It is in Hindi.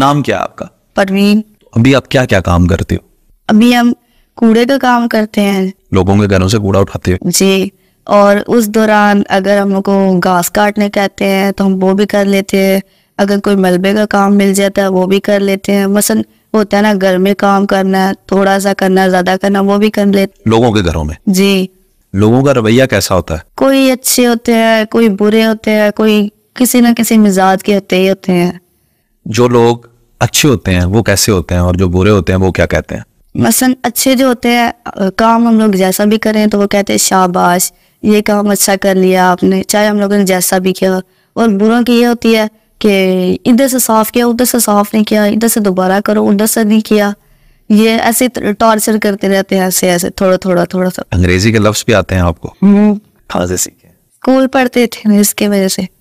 नाम क्या है आपका परवीन अभी आप क्या क्या काम करते हो अभी हम कूड़े का काम करते हैं लोगों के घरों से कूड़ा उठाते हैं जी और उस दौरान अगर हम लोग को घास काटने कहते हैं तो हम वो भी कर लेते हैं अगर कोई मलबे का काम मिल जाता है वो भी कर लेते हैं मसन होता है ना घर में काम करना थोड़ा सा करना ज्यादा करना वो भी कर लेते लोगों के घरों में जी लोगों का रवैया कैसा होता है कोई अच्छे होते हैं कोई बुरे होते हैं कोई किसी न किसी मिजाज के होते ही होते हैं जो लोग अच्छे होते हैं वो कैसे होते हैं और जो बुरे होते हैं वो क्या कहते हैं मसन अच्छे जो होते हैं काम हम लोग जैसा भी करें तो वो कहते हैं शाबाश ये काम अच्छा कर लिया आपने चाहे हम लोगों ने जैसा भी किया और बुरा की ये होती है कि इधर से साफ किया उधर से साफ नहीं किया इधर से दोबारा करो उधर से नहीं किया ये ऐसे टॉर्चर करते रहते हैं ऐसे ऐसे थोड़ा थोड़ा थोड़ा सा अंग्रेजी के लफ्ज भी आते हैं आपको हम्म। हाँ, सीखे स्कूल पढ़ते थे इसके वजह से